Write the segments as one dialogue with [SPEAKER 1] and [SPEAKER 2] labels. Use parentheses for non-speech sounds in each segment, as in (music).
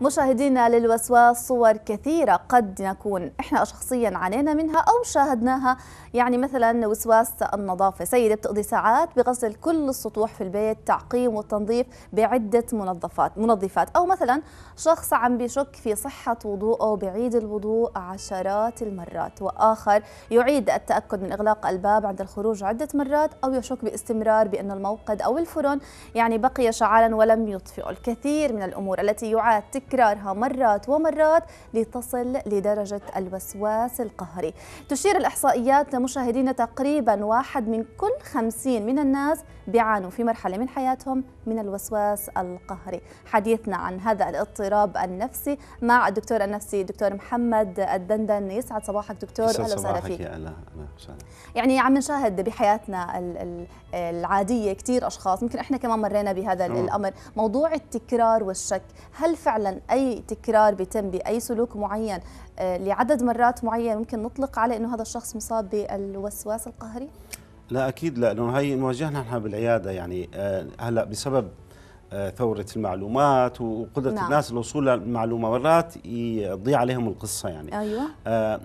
[SPEAKER 1] مشاهدينا للوسواس صور كثيرة قد نكون إحنا شخصيا عانينا منها أو شاهدناها يعني مثلا وسواس النظافة سيدة بتقضي ساعات بغسل كل السطوح في البيت تعقيم والتنظيف بعدة منظفات منظفات أو مثلا شخص عم بيشك في صحة وضوءه بعيد الوضوء عشرات المرات وآخر يعيد التأكد من إغلاق الباب عند الخروج عدة مرات أو يشك باستمرار بأن الموقد أو الفرن يعني بقي شعالا ولم يطفئه الكثير من الأمور التي يعاد تكرارها مرات ومرات لتصل لدرجة الوسواس القهري تشير الإحصائيات مشاهدين تقريبا واحد من كل خمسين من الناس بيعانوا في مرحلة من حياتهم من الوسواس القهري حديثنا عن هذا الاضطراب النفسي مع الدكتور النفسي دكتور محمد الدندن يسعد صباحك دكتور اهلا وسهلا فيك يا يعني عم نشاهد بحياتنا العادية كثير أشخاص ممكن إحنا كمان مرينا بهذا نعم. الأمر موضوع التكرار والشك هل فعلا مثلا اي تكرار بيتم باي سلوك معين آه، لعدد مرات معين ممكن نطلق عليه انه هذا الشخص مصاب بالوسواس القهري
[SPEAKER 2] لا اكيد لا لانه هي نواجهنا نحن بالعياده يعني آه، هلا بسبب آه، ثورة المعلومات وقدرة نعم. الناس الوصول للمعلومة مرات يضيع عليهم القصة يعني أيوة.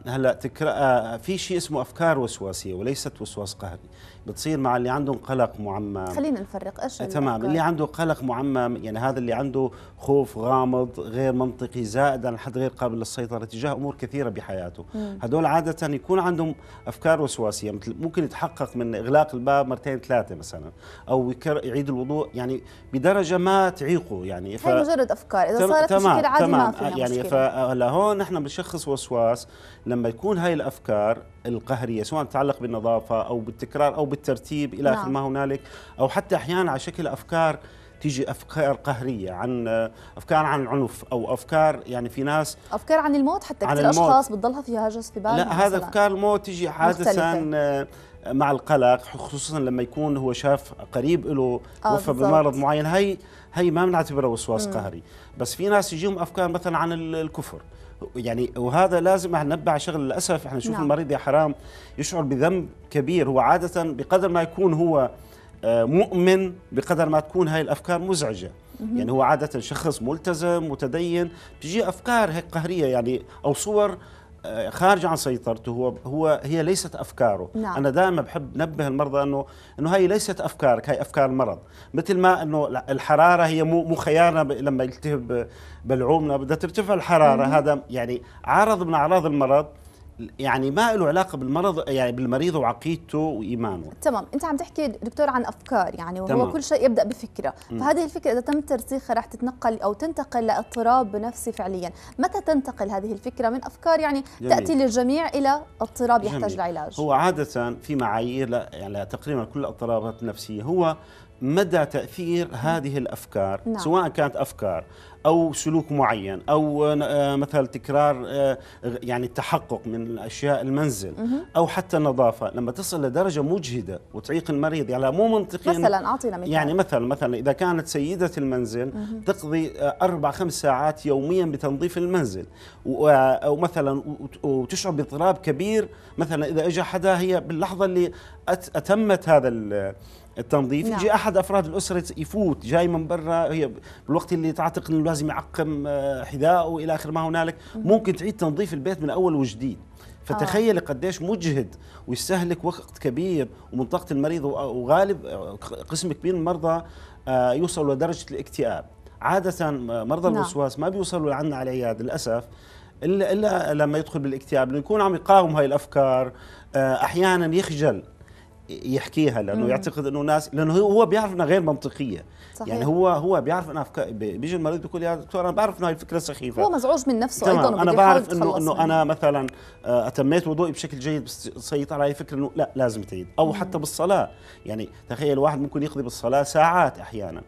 [SPEAKER 2] هلا تكرا في شيء اسمه أفكار وسواسية وليست وسواس قهري بتصير مع اللي عندهم قلق معمم خلينا
[SPEAKER 1] نفرق ايش تمام اللي طيب. عنده
[SPEAKER 2] قلق معمم يعني هذا اللي عنده خوف غامض غير منطقي زائد عن حد غير قابل للسيطره تجاه امور كثيره بحياته هذول عاده يكون عندهم افكار وسواسيه مثل ممكن يتحقق من اغلاق الباب مرتين ثلاثه مثلا او يعيد الوضوء يعني بدرجه ما تعيقه يعني ف... هي مجرد
[SPEAKER 1] افكار اذا صارت تمام عادي تمام ما فيها يعني مشكلة.
[SPEAKER 2] فلهون نحن بنشخص وسواس لما يكون هاي الافكار القهريه سواء تتعلق بالنظافه او بالتكرار او بالترتيب الى اخر نعم. ما هنالك او حتى احيانا على شكل افكار تيجي افكار قهريه عن افكار عن العنف او افكار يعني في ناس
[SPEAKER 1] افكار عن الموت حتى كثير اشخاص بتضلها في هاجس في بالهم لا هذا افكار
[SPEAKER 2] الموت تيجي عاده آه، مع القلق خصوصا لما يكون هو شاف قريب له آه وفى بمرض معين هي هي ما بنعتبرها وسواس قهري بس في ناس يجيهم افكار مثلا عن الكفر يعني وهذا لازم احنا نبع شغل للاسف احنا نشوف نعم. المريض يا حرام يشعر بذنب كبير هو عاده بقدر ما يكون هو آه، مؤمن بقدر ما تكون هاي الافكار مزعجه مم. يعني هو عاده شخص ملتزم متدين تجي افكار هيك قهريه يعني او صور آه، خارج عن سيطرته هو هو هي ليست افكاره نعم. انا دائما بحب نبه المرضى انه انه هي ليست افكارك هي افكار المرض مثل ما انه الحراره هي مو مو خيارنا لما يلتهب بلعومنا بدها ترتفع الحراره مم. هذا يعني عارض من اعراض المرض يعني ما له علاقه بالمرض يعني بالمريض وعقيدته وايمانه
[SPEAKER 1] تمام انت عم تحكي دكتور عن افكار يعني وهو تمام. كل شيء يبدا بفكره فهذه الفكره اذا تم ترسيخها رح تتنقل او تنتقل لاضطراب نفسي فعليا متى تنتقل هذه الفكره من افكار يعني جميل. تاتي للجميع الى اضطراب يحتاج لعلاج هو
[SPEAKER 2] عاده في معايير يعني تقريبا كل الاضطرابات النفسيه هو مدى تاثير هذه الافكار نعم. سواء كانت افكار او سلوك معين او آه، مثلا تكرار آه، يعني التحقق من اشياء المنزل او حتى النظافه لما تصل لدرجه مجهده وتعيق المريض يعني مو منطقي مثلا اعطينا مثال يعني مثلا مثلا اذا كانت سيده المنزل تقضي آه، اربع خمس ساعات يوميا بتنظيف المنزل او مثلا وتشعر باضطراب كبير مثلا اذا اجى حدا هي باللحظه اللي اتمت هذا التنظيف نعم. يجي احد افراد الاسره يفوت جاي من برا هي بالوقت اللي تعتقد انه لازم يعقم آه، حذائه الى اخر ما هنالك ممكن تعيد تنظيف البيت من اول وجديد فتخيل آه. قديش مجهد ويستهلك وقت كبير ومن طاقه المريض وغالب آه، قسم كبير من المرضى آه، يوصلوا لدرجه الاكتئاب عاده مرضى نعم. الوسواس ما بيوصلوا لعنا على العياد للاسف الا الا لما يدخل بالاكتئاب لانه يكون عم يقاوم هاي الافكار احيانا يخجل يحكيها لانه مم. يعتقد انه ناس لانه هو بيعرف انها غير منطقيه يعني صحيح. يعني هو هو بيعرف انها افكار بيجي المريض بيقول يا دكتور انا بعرف انه هاي الفكره سخيفه هو مزعوج
[SPEAKER 1] من نفسه تمام. ايضا انا بعرف انه انه انا
[SPEAKER 2] مثلا آه، اتميت وضوئي بشكل جيد بس سيطر علي فكره انه لا لازم تعيد او مم. حتى بالصلاه يعني تخيل واحد ممكن يقضي بالصلاه ساعات احيانا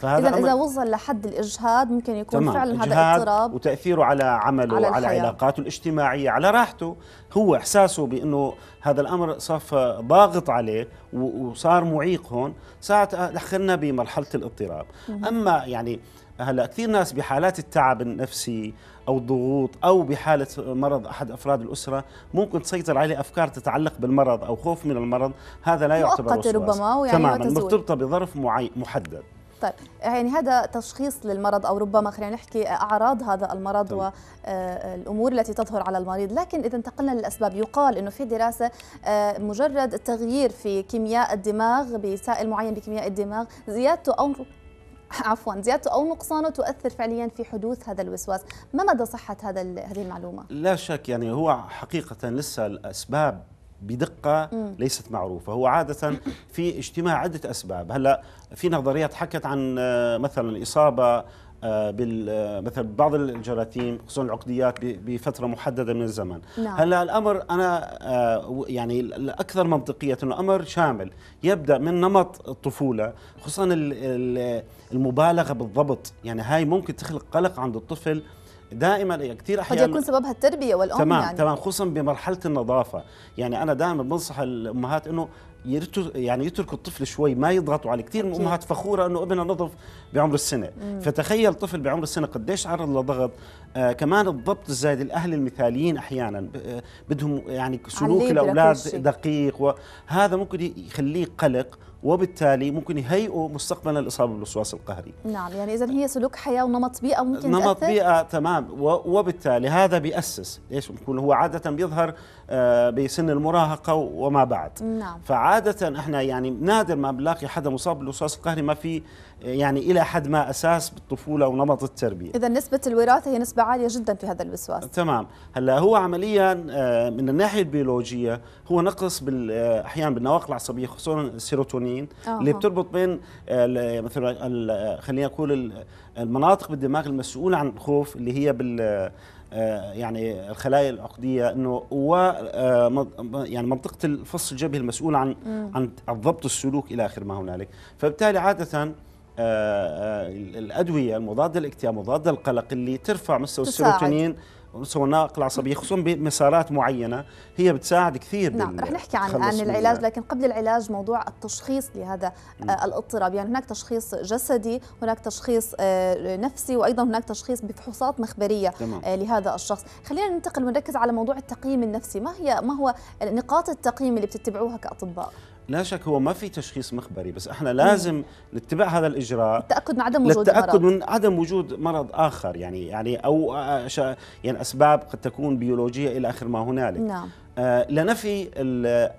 [SPEAKER 2] فهذا اذا اذا
[SPEAKER 1] وصل لحد الاجهاد ممكن يكون تمام. فعلا هذا اضطراب
[SPEAKER 2] وتاثيره على عمله على, على علاقاته الاجتماعيه على راحته هو احساسه بانه هذا الامر صار ضاغط عليه وصار معيق هون ساعة دخلنا بمرحله الاضطراب مم. اما يعني هلا كثير ناس بحالات التعب النفسي او الضغوط او بحاله مرض احد افراد الاسره ممكن تسيطر عليه افكار تتعلق بالمرض او خوف من المرض هذا لا يعتبر وسواس ربما يعني تماما مرتبطه بظرف محدد
[SPEAKER 1] طيب يعني هذا تشخيص للمرض او ربما خلينا نحكي اعراض هذا المرض طيب. والامور التي تظهر على المريض، لكن اذا انتقلنا للاسباب يقال انه في دراسه آه، مجرد التغيير في كيمياء الدماغ بسائل معين بكيمياء الدماغ زيادته او (laughs) عفوا زيادته او نقصانه تؤثر فعليا في حدوث هذا الوسواس، ما مدى صحه هذا هذه المعلومه؟
[SPEAKER 2] لا شك يعني هو حقيقه لسه الاسباب بدقة ليست معروفة هو عادة في اجتماع عدة أسباب هلأ في نظريات حكت عن آه، مثلا إصابة آه، بال آه، مثلا بعض الجراثيم خصوصا العقديات بفتره محدده من الزمن نعم. هلا الامر انا يعني الاكثر منطقيه انه امر شامل يبدا من نمط الطفوله خصوصا المبالغه بالضبط يعني هاي ممكن تخلق قلق عند الطفل دائما يعني كثير احيانا قد يكون
[SPEAKER 1] سببها التربيه والام تمام يعني تمام
[SPEAKER 2] خصوصا بمرحله النظافه يعني انا دائما بنصح الامهات انه يعني يتركوا الطفل شوي ما يضغطوا عليه كثير من الامهات فخوره انه ابنها نظف بعمر السنه مم. فتخيل طفل بعمر السنه قديش عرض لضغط آه كمان الضبط الزايد الاهل المثاليين احيانا آه، بدهم يعني سلوك الاولاد دقيق وهذا ممكن يخليه قلق وبالتالي ممكن يهيئوا مستقبلا الاصابه بالوسواس القهري.
[SPEAKER 1] نعم يعني اذا هي سلوك حياه ونمط بيئه ممكن نمط تأثر؟ بيئه
[SPEAKER 2] تمام وبالتالي هذا بيأسس ليش بيكون هو عاده بيظهر آه، بسن المراهقه وما بعد. نعم. فعاده احنا يعني نادر ما بنلاقي حدا مصاب بالوسواس القهري ما في يعني الى حد ما اساس بالطفوله ونمط التربيه.
[SPEAKER 1] اذا نسبه الوراثه هي نسبه عاليه جدا في هذا الوسواس.
[SPEAKER 2] تمام، هلا هو عمليا آه، من الناحيه البيولوجيه هو نقص آه، احيانا بالنواقل العصبيه خصوصا السيروتونين الدوبامين أوه. اللي بتربط بين مثلا خلينا اقول المناطق بالدماغ المسؤوله عن الخوف اللي هي بال يعني الخلايا العقديه انه و يعني منطقه الفص الجبهي المسؤوله عن م. عن الضبط السلوك الى اخر ما هنالك فبالتالي عاده آه، آه، الادويه المضاده للاكتئاب مضاده للقلق اللي ترفع مستوى السيروتونين سواء نقل العصبيه خصوصا بمسارات معينه هي بتساعد كثير نعم رح نحكي عن عن العلاج
[SPEAKER 1] لكن قبل العلاج موضوع التشخيص لهذا م. آه، الاضطراب يعني هناك تشخيص جسدي هناك تشخيص آه، نفسي وايضا هناك تشخيص بفحوصات مخبريه آه، تمام. لهذا الشخص خلينا ننتقل ونركز على موضوع التقييم النفسي ما هي ما هو نقاط التقييم اللي بتتبعوها كاطباء
[SPEAKER 2] لا شك هو ما في تشخيص مخبري بس احنا لازم مم. نتبع هذا الاجراء
[SPEAKER 1] للتاكد من عدم وجود للتاكد مرض.
[SPEAKER 2] من عدم وجود مرض اخر يعني يعني او آه، يعني اسباب قد تكون بيولوجيه الى اخر ما هنالك نعم. آه لنفي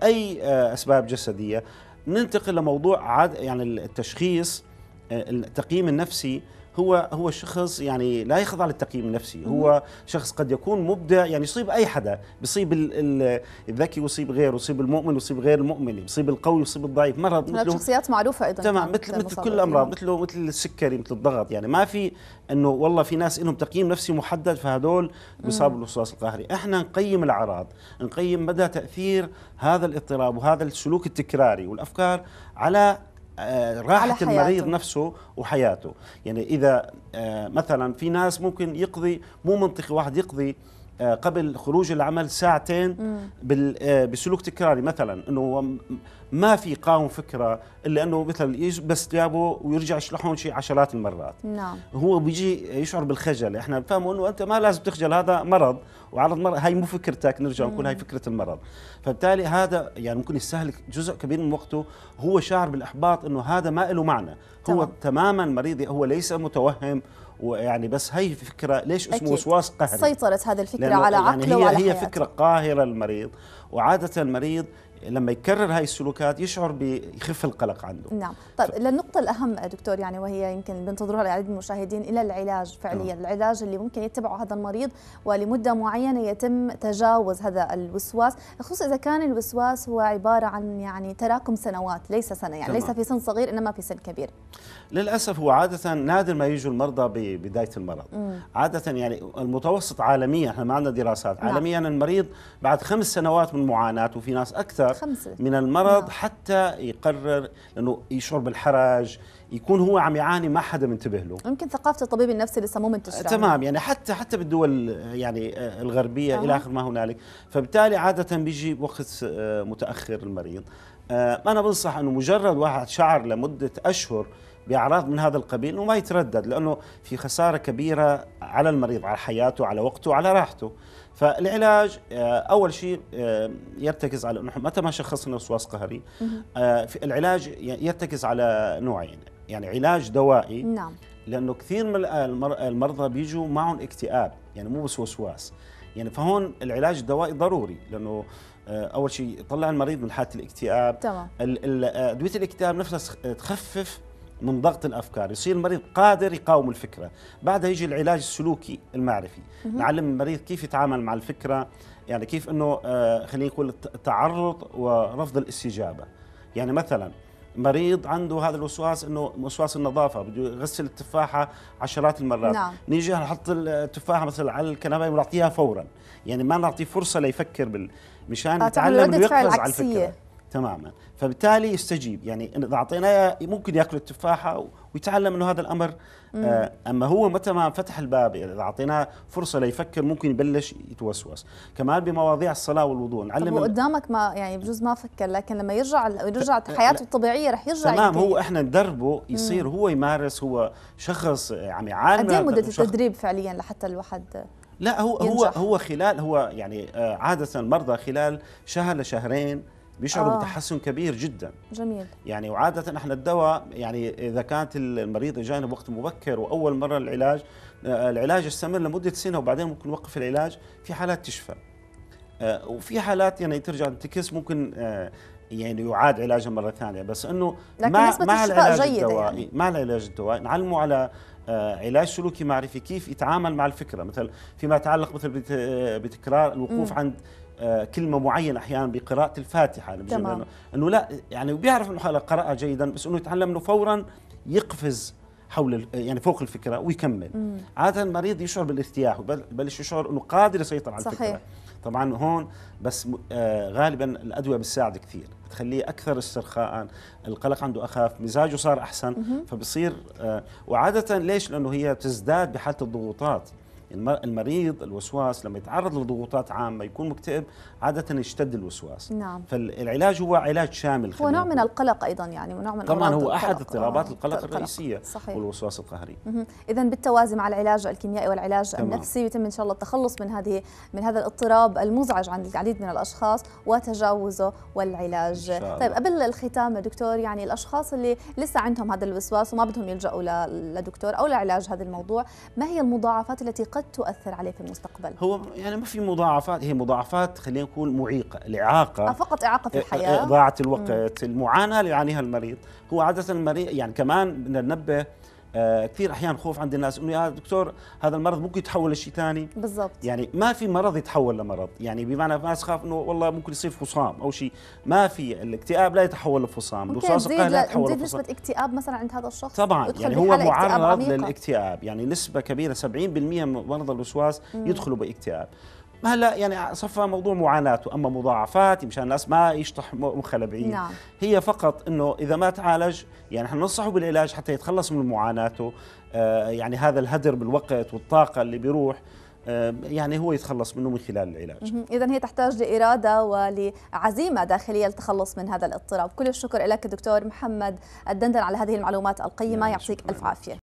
[SPEAKER 2] اي آه اسباب جسديه ننتقل لموضوع عاد يعني التشخيص آه، التقييم النفسي هو هو شخص يعني لا يخضع للتقييم النفسي هو شخص قد يكون مبدع يعني يصيب اي حدا بيصيب الذكي ويصيب غيره يصيب المؤمن ويصيب غير المؤمن يصيب القوي ويصيب الضعيف مرض مثله شخصيات
[SPEAKER 1] معروفه ايضا تمام مثل مثل كل الامراض
[SPEAKER 2] مثله مثل السكري مثل الضغط يعني ما في انه والله في ناس لهم تقييم نفسي محدد فهدول بيصابوا بالوسواس القهري احنا نقيم الاعراض نقيم مدى تاثير هذا الاضطراب وهذا السلوك التكراري والافكار على آه، راحة المريض نفسه وحياته يعني إذا آه، مثلا في ناس ممكن يقضي مو منطقي واحد يقضي آه، قبل خروج العمل ساعتين آه، بسلوك تكراري مثلا انه ما في قاوم فكره الا انه مثلا بس ثيابه ويرجع يشلحون شيء عشرات المرات نعم هو بيجي يشعر بالخجل احنا بنفهمه انه انت ما لازم تخجل هذا مرض وعرض مرض هاي مو فكرتك نرجع نقول هاي فكره المرض فبالتالي هذا يعني ممكن يستهلك جزء كبير من وقته هو شعر بالاحباط انه هذا ما له معنى هو تماما مريض هو ليس متوهم ويعني بس هي فكره ليش اسمه وسواس قهري
[SPEAKER 1] سيطرت هذه الفكره على يعني عقله يعني هي, وعلى هي فكره
[SPEAKER 2] قاهره المريض وعاده المريض لما يكرر هاي السلوكات يشعر بيخف القلق عنده
[SPEAKER 1] نعم طيب ف... للنقطة الأهم دكتور يعني وهي يمكن بينتظروها العديد من المشاهدين إلى العلاج فعليا نعم. العلاج اللي ممكن يتبعه هذا المريض ولمدة معينة يتم تجاوز هذا الوسواس خصوصا إذا كان الوسواس هو عبارة عن يعني تراكم سنوات ليس سنة يعني تمام. ليس في سن صغير إنما في سن كبير
[SPEAKER 2] للأسف هو عادة نادر ما يجوا المرضى ببداية المرض مم. عادة يعني المتوسط عالميا احنا ما عندنا دراسات نعم. عالميا نعم. المريض بعد خمس سنوات من معاناة وفي ناس أكثر اكثر من المرض نعم. حتى يقرر انه يشعر بالحرج يكون هو عم يعاني ما حدا منتبه له
[SPEAKER 1] يمكن ثقافه الطبيب النفسي لسه مو منتشره آه، تمام يعني
[SPEAKER 2] حتى حتى بالدول يعني آه، الغربيه آه. الى اخر ما هنالك فبالتالي عاده بيجي بوقت آه، متاخر المريض انا بنصح انه مجرد واحد شعر لمده اشهر باعراض من هذا القبيل وما يتردد لانه في خساره كبيره على المريض على حياته على وقته على راحته فالعلاج آه، اول شيء آه، يرتكز على نحن متى ما شخصنا وسواس قهري آه، العلاج يرتكز على نوعين يعني علاج دوائي نعم لانه كثير من المرضى بيجوا معهم اكتئاب يعني مو بس وسواس يعني فهون العلاج الدوائي ضروري لانه اول شيء يطلع المريض من حاله الاكتئاب تمام ادويه الاكتئاب نفسها تخفف من ضغط الافكار يصير المريض قادر يقاوم الفكره بعدها يجي العلاج السلوكي المعرفي نعلم المريض كيف يتعامل مع الفكره يعني كيف انه آه، خلينا نقول التعرض ورفض الاستجابه يعني مثلا مريض عنده هذا الوسواس انه وسواس النظافه بده يغسل التفاحه عشرات المرات نعم. نيجي نحط التفاحه مثلا على الكنبه ونعطيها فورا يعني ما نعطيه فرصه ليفكر بال مشان آه، يتعلم انه يقفز على الفكره تماما فبالتالي يستجيب يعني اذا اعطيناه ممكن ياكل التفاحه ويتعلم انه هذا الامر مم. آه، اما هو متى ما فتح الباب يعني اذا اعطيناه فرصه ليفكر ممكن يبلش يتوسوس كمان بمواضيع الصلاه والوضوء نعلم
[SPEAKER 1] قدامك ما يعني بجوز ما فكر لكن لما يرجع يرجع حياته الطبيعيه رح يرجع تمام هو احنا
[SPEAKER 2] ندربه يصير هو يمارس هو شخص عم يعاني قد إيه مده التدريب
[SPEAKER 1] فعليا لحتى الواحد
[SPEAKER 2] لا هو ينجح. هو هو خلال هو يعني آه، عاده المرضى خلال شهر لشهرين بيشعروا آه. بتحسن كبير جدا جميل يعني وعاده احنا الدواء يعني اذا كانت المريض اجانا بوقت مبكر واول مره العلاج آه، العلاج يستمر لمده سنه وبعدين ممكن نوقف العلاج في حالات تشفى آه، وفي حالات يعني ترجع تنتكس ممكن آه، يعني يعاد علاجها مره ثانيه بس انه مع مع العلاج الدوائي يعني. مع العلاج الدوائي نعلمه على علاج سلوكي معرفي كيف يتعامل مع الفكره مثل فيما يتعلق مثل بتكرار الوقوف م. عند آه، كلمه معينه احيانا بقراءه الفاتحه تمام. انه لا يعني بيعرف انه قراءة جيدا بس انه يتعلم انه فورا يقفز حول يعني فوق الفكره ويكمل مم. عاده المريض يشعر بالارتياح وبلش يشعر انه قادر يسيطر على صحيح. الفكره طبعا هون بس آه، غالبا الادويه بتساعد كثير بتخليه اكثر استرخاء القلق عنده اخف مزاجه صار احسن مم. فبصير آه، وعاده ليش لانه هي تزداد بحاله الضغوطات المريض الوسواس لما يتعرض لضغوطات عامه يكون مكتئب عاده يشتد الوسواس نعم فالعلاج هو علاج شامل هو نوع
[SPEAKER 1] من القلق ايضا يعني ونوع من طبعا هو احد
[SPEAKER 2] اضطرابات آه، القلق, القلق الرئيسيه صحيح. والوسواس القهري
[SPEAKER 1] اذا بالتوازي مع العلاج الكيميائي والعلاج تمام. النفسي يتم ان شاء الله التخلص من هذه من هذا الاضطراب المزعج عند العديد من الاشخاص وتجاوزه والعلاج طيب قبل الختام دكتور يعني الاشخاص اللي لسه عندهم هذا الوسواس وما بدهم يلجأوا لدكتور او لعلاج هذا الموضوع ما هي المضاعفات التي قد قد تؤثر عليه في المستقبل
[SPEAKER 2] هو يعني ما في مضاعفات هي مضاعفات خلينا نقول معيقه الاعاقه آه،
[SPEAKER 1] فقط اعاقه في إيه، الحياه إيه، اضاعه الوقت مم.
[SPEAKER 2] المعاناه اللي يعانيها المريض هو عاده المريض يعني كمان بدنا ننبه آه، كثير احيانا خوف عند الناس انه يا دكتور هذا المرض ممكن يتحول لشيء ثاني بالضبط يعني ما في مرض يتحول لمرض يعني بمعنى الناس خاف انه والله ممكن يصير فصام او شيء ما في الاكتئاب لا يتحول لفصام الوسواس القهري لا يتحول لفصام نسبه
[SPEAKER 1] اكتئاب مثلا عند هذا الشخص طبعا يعني هو معرض
[SPEAKER 2] للاكتئاب يعني نسبه كبيره 70% من مرضى الوسواس يدخلوا باكتئاب ما هلا يعني صفى موضوع معاناته اما مضاعفات مشان الناس ما يشطح مخها لبعيد نعم. هي فقط انه اذا ما تعالج يعني احنا ننصحه بالعلاج حتى يتخلص من معاناته آه، يعني هذا الهدر بالوقت والطاقه اللي بيروح آه، يعني هو يتخلص منه من خلال العلاج
[SPEAKER 1] اذا هي تحتاج لاراده ولعزيمه داخليه للتخلص من هذا الاضطراب كل الشكر لك دكتور محمد الدندن على هذه المعلومات القيمه نعم، يعطيك الف عافيه